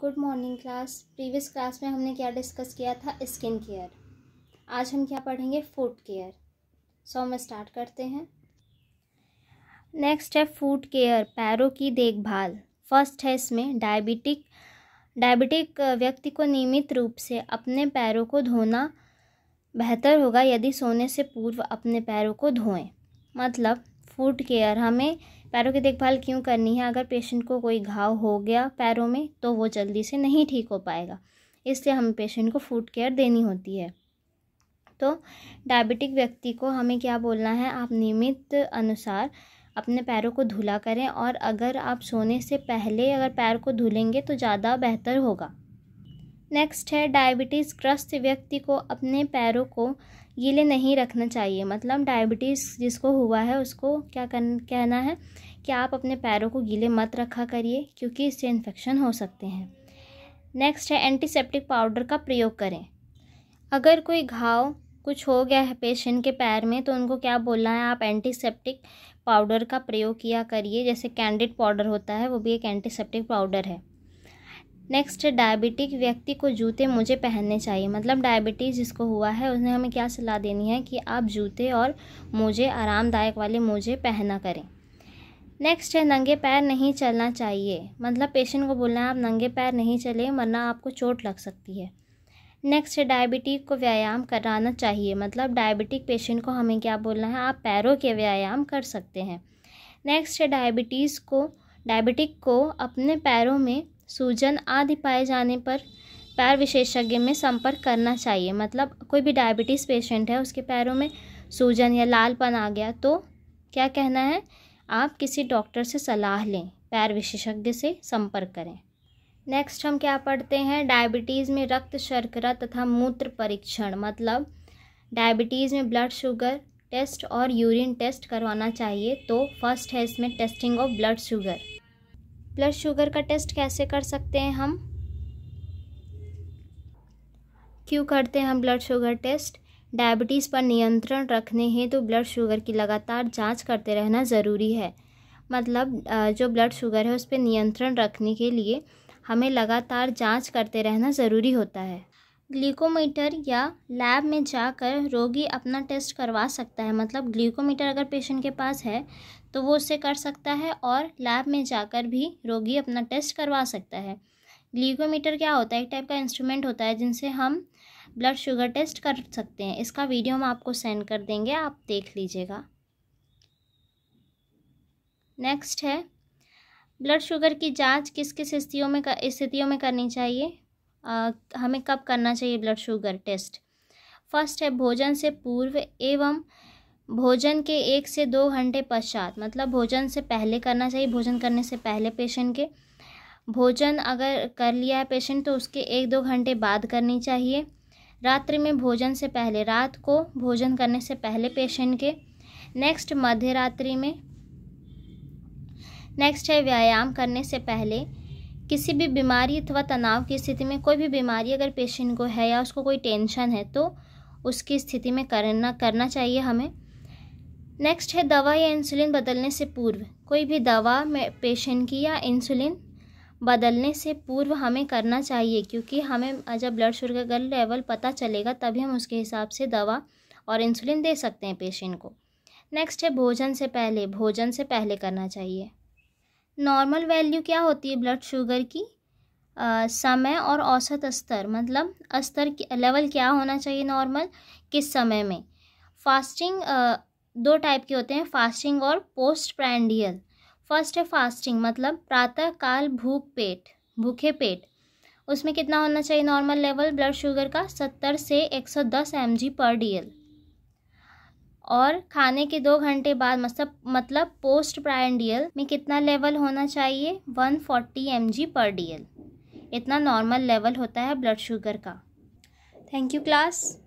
good morning class previous class में हमने क्या डिस्कस किया था स्किन केयर आज हम क्या पढ़ेंगे फूड केयर सो हम स्टार्ट करते हैं नेक्स्ट है फूड केयर पैरों की देखभाल फर्स्ट है इसमें डायबिटिक डायबिटिक व्यक्ति को नियमित रूप से अपने पैरों को धोना बेहतर होगा यदि सोने से पूर्व अपने पैरों को धोएं मतलब फुट केयर हमें पैरों की देखभाल क्यों करनी है अगर पेशेंट को कोई घाव हो गया पैरों में तो वो जल्दी से नहीं ठीक हो पाएगा इसलिए हमें पेशेंट को फूड केयर देनी होती है तो डायबिटिक व्यक्ति को हमें क्या बोलना है आप नियमित अनुसार अपने पैरों को धुला करें और अगर आप सोने से पहले अगर पैर को धुलेंगे तो ज़्यादा बेहतर होगा नेक्स्ट है डायबिटीज़ ग्रस्त व्यक्ति को अपने पैरों को गीले नहीं रखना चाहिए मतलब डायबिटीज़ जिसको हुआ है उसको क्या कर कहना है कि आप अपने पैरों को गीले मत रखा करिए क्योंकि इससे इन्फेक्शन हो सकते हैं नेक्स्ट है एंटीसेप्टिक पाउडर का प्रयोग करें अगर कोई घाव कुछ हो गया है पेशेंट के पैर में तो उनको क्या बोलना है आप एंटीसेप्टिक पाउडर का प्रयोग किया करिए जैसे कैंडिड पाउडर होता है वो भी एक एंटीसेप्टिक पाउडर है नेक्स्ट है डायबिटिक व्यक्ति को जूते मुझे पहनने चाहिए मतलब डायबिटीज़ जिसको हुआ है उसने हमें क्या सलाह देनी है कि आप जूते और मोजे आरामदायक वाले मोजे पहना करें नेक्स्ट है नंगे पैर नहीं चलना चाहिए मतलब पेशेंट को बोलना है आप नंगे पैर नहीं चलें वरना आपको चोट लग सकती है नेक्स्ट है डायबिटिक को व्यायाम कराना चाहिए मतलब डायबिटिक पेशेंट को हमें क्या बोलना है आप पैरों के व्यायाम कर सकते हैं नेक्स्ट है डायबिटीज़ को डायबिटिक को अपने पैरों में सूजन आदि पाए जाने पर पैर विशेषज्ञ में संपर्क करना चाहिए मतलब कोई भी डायबिटीज़ पेशेंट है उसके पैरों में सूजन या लालपन आ गया तो क्या कहना है आप किसी डॉक्टर से सलाह लें पैर विशेषज्ञ से संपर्क करें नेक्स्ट हम क्या पढ़ते हैं डायबिटीज़ में रक्त शर्करा तथा मूत्र परीक्षण मतलब डायबिटीज़ में ब्लड शुगर टेस्ट और यूरिन टेस्ट करवाना चाहिए तो फर्स्ट है इसमें testing of blood sugar blood sugar का टेस्ट कैसे कर सकते हैं हम क्यों करते हैं हम ब्लड शुगर टेस्ट डायबिटीज़ पर नियंत्रण रखने हैं तो ब्लड शुगर की लगातार जांच करते रहना ज़रूरी है मतलब जो ब्लड शुगर है उस पर नियंत्रण रखने के लिए हमें लगातार जांच करते रहना ज़रूरी होता है ग्लूकोमीटर या लैब में जाकर रोगी अपना टेस्ट करवा सकता है मतलब ग्लूकोमीटर अगर पेशेंट के पास है तो वो उससे कर सकता है और लैब में जाकर भी रोगी अपना टेस्ट करवा सकता है ग्लूकोमीटर क्या होता है एक टाइप का इंस्ट्रूमेंट होता है जिनसे हम ब्लड शुगर टेस्ट कर सकते हैं इसका वीडियो हम आपको सेंड कर देंगे आप देख लीजिएगा नेक्स्ट है ब्लड शुगर की जांच किस किस स्थितियों में स्थितियों में करनी चाहिए हमें कब करना चाहिए ब्लड शुगर टेस्ट फर्स्ट है भोजन से पूर्व एवं भोजन के एक से दो घंटे पश्चात मतलब भोजन से पहले करना चाहिए भोजन करने से पहले पेशेंट के भोजन अगर कर लिया है पेशेंट तो उसके एक दो घंटे बाद करनी चाहिए रात्रि में भोजन से पहले रात को भोजन करने से पहले पेशेंट के नेक्स्ट मध्य रात्रि में नेक्स्ट है व्यायाम करने से पहले किसी भी बीमारी अथवा तनाव की स्थिति में कोई भी बीमारी अगर पेशेंट को है या उसको कोई टेंशन है तो उसकी स्थिति में करना करना चाहिए हमें नेक्स्ट है दवा या इंसुलिन बदलने से पूर्व कोई भी दवा में पेशेंट की या इंसुलिन बदलने से पूर्व हमें करना चाहिए क्योंकि हमें जब ब्लड शुगर का लेवल पता चलेगा तभी हम उसके हिसाब से दवा और इंसुलिन दे सकते हैं पेशेंट को नेक्स्ट है भोजन से पहले भोजन से पहले करना चाहिए नॉर्मल वैल्यू क्या होती है ब्लड शुगर की आ, समय और औसत स्तर मतलब स्तर लेवल क्या होना चाहिए नॉर्मल किस समय में फास्टिंग आ, दो टाइप के होते हैं फास्टिंग और पोस्ट प्रैंडियल फर्स्ट है फास्टिंग मतलब प्रातः काल भूख पेट भूखे पेट उसमें कितना होना चाहिए नॉर्मल लेवल ब्लड शुगर का सत्तर से एक सौ दस एम जी पर डी एल और खाने के दो घंटे बाद मतलब मतलब पोस्ट प्रायंडियल में कितना लेवल होना चाहिए 140 फोर्टी पर डी इतना नॉर्मल लेवल होता है ब्लड शुगर का थैंक यू क्लास